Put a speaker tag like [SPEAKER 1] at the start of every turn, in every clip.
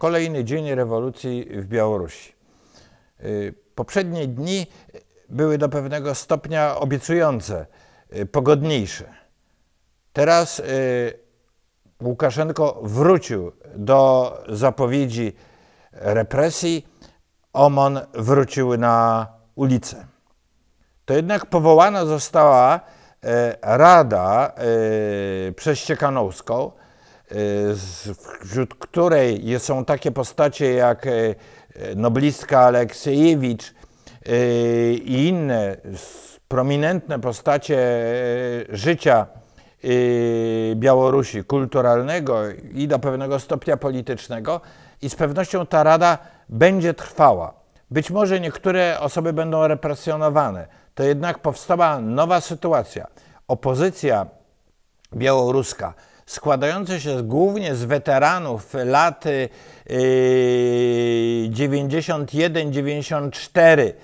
[SPEAKER 1] Kolejny dzień rewolucji w Białorusi. Y, poprzednie dni były do pewnego stopnia obiecujące, y, pogodniejsze. Teraz y, Łukaszenko wrócił do zapowiedzi represji, OMON wrócił na ulicę. To jednak powołana została Rada przez Y, wśród której są takie postacie jak y, noblistka Aleksiejewicz y, i inne prominentne postacie życia Białorusi kulturalnego i do pewnego stopnia politycznego i z pewnością ta rada będzie trwała. Być może niektóre osoby będą represjonowane, to jednak powstała nowa sytuacja. Opozycja białoruska, składający się głównie z weteranów lat 91-94, y,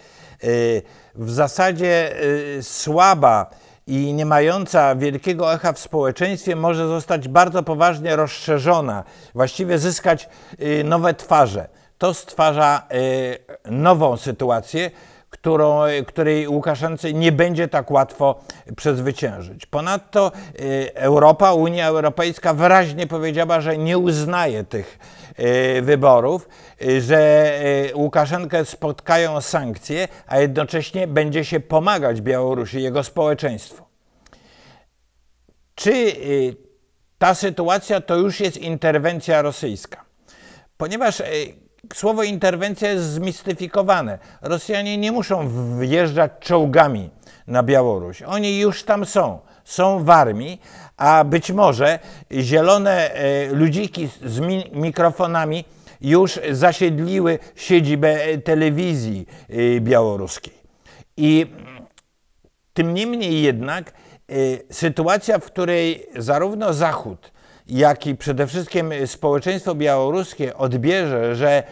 [SPEAKER 1] y, w zasadzie y, słaba i nie mająca wielkiego echa w społeczeństwie, może zostać bardzo poważnie rozszerzona, właściwie zyskać nowe twarze. To stwarza nową sytuację, którą, której Łukaszence nie będzie tak łatwo przezwyciężyć. Ponadto y, Europa, Unia Europejska wyraźnie powiedziała, że nie uznaje tych y, wyborów, y, że Łukaszenkę spotkają sankcje, a jednocześnie będzie się pomagać Białorusi, jego społeczeństwu. Czy ta sytuacja to już jest interwencja rosyjska? Ponieważ słowo interwencja jest zmistyfikowane. Rosjanie nie muszą wjeżdżać czołgami na Białoruś. Oni już tam są. Są w armii, a być może zielone e, ludziki z mikrofonami już zasiedliły siedzibę e, telewizji e, białoruskiej. I tym niemniej jednak sytuacja, w której zarówno Zachód, jak i przede wszystkim społeczeństwo białoruskie odbierze, że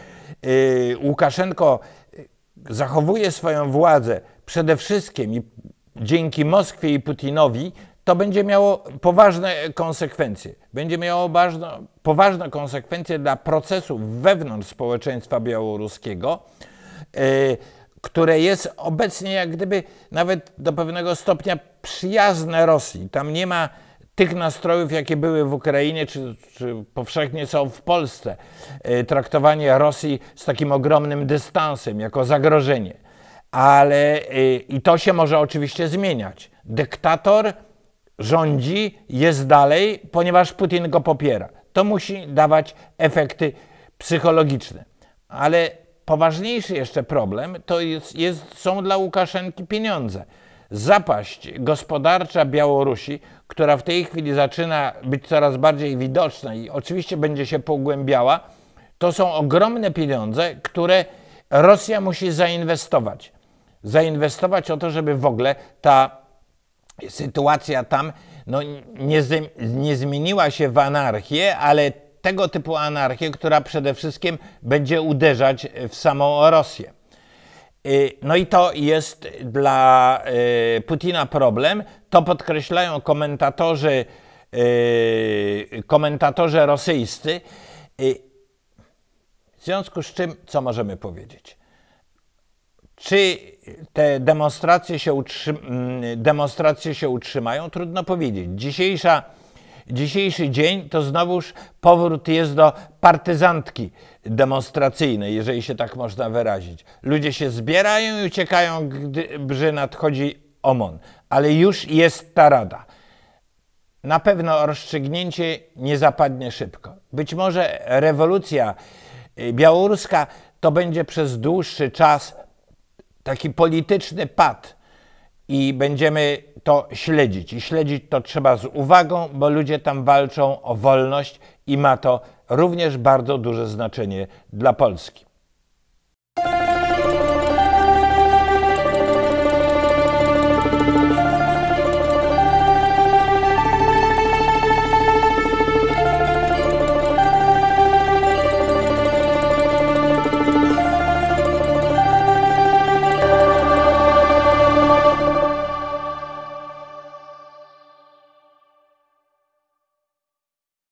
[SPEAKER 1] y, Łukaszenko y, zachowuje swoją władzę przede wszystkim i dzięki Moskwie i Putinowi, to będzie miało poważne konsekwencje. Będzie miało bardzo, poważne konsekwencje dla procesu wewnątrz społeczeństwa białoruskiego, y, które jest obecnie jak gdyby nawet do pewnego stopnia przyjazne Rosji. Tam nie ma tych nastrojów, jakie były w Ukrainie, czy, czy, powszechnie są w Polsce, e, traktowanie Rosji z takim ogromnym dystansem, jako zagrożenie. Ale e, i to się może oczywiście zmieniać. Dyktator rządzi, jest dalej, ponieważ Putin go popiera. To musi dawać efekty psychologiczne. Ale poważniejszy jeszcze problem to jest, jest są dla Łukaszenki pieniądze zapaść gospodarcza Białorusi, która w tej chwili zaczyna być coraz bardziej widoczna i oczywiście będzie się pogłębiała, to są ogromne pieniądze, które Rosja musi zainwestować. Zainwestować o to, żeby w ogóle ta sytuacja tam no, nie, nie zmieniła się w anarchię, ale tego typu anarchię, która przede wszystkim będzie uderzać w samą Rosję. Y, no i to jest dla y, Putina problem. To podkreślają komentatorzy, y, komentatorzy rosyjscy. W związku z czym, co możemy powiedzieć? Czy te demonstracje się, utrzyma, mm, demonstracje się utrzymają? Trudno powiedzieć. Dzisiejsza Dzisiejszy dzień to znowuż powrót jest do partyzantki demonstracyjnej, jeżeli się tak można wyrazić. Ludzie się zbierają i uciekają, gdy nadchodzi OMON, ale już jest ta rada. Na pewno rozstrzygnięcie nie zapadnie szybko. Być może rewolucja y, białoruska to będzie przez dłuższy czas taki polityczny pad i będziemy to śledzić. I śledzić to trzeba z uwagą, bo ludzie tam walczą o wolność i ma to również bardzo duże znaczenie dla Polski.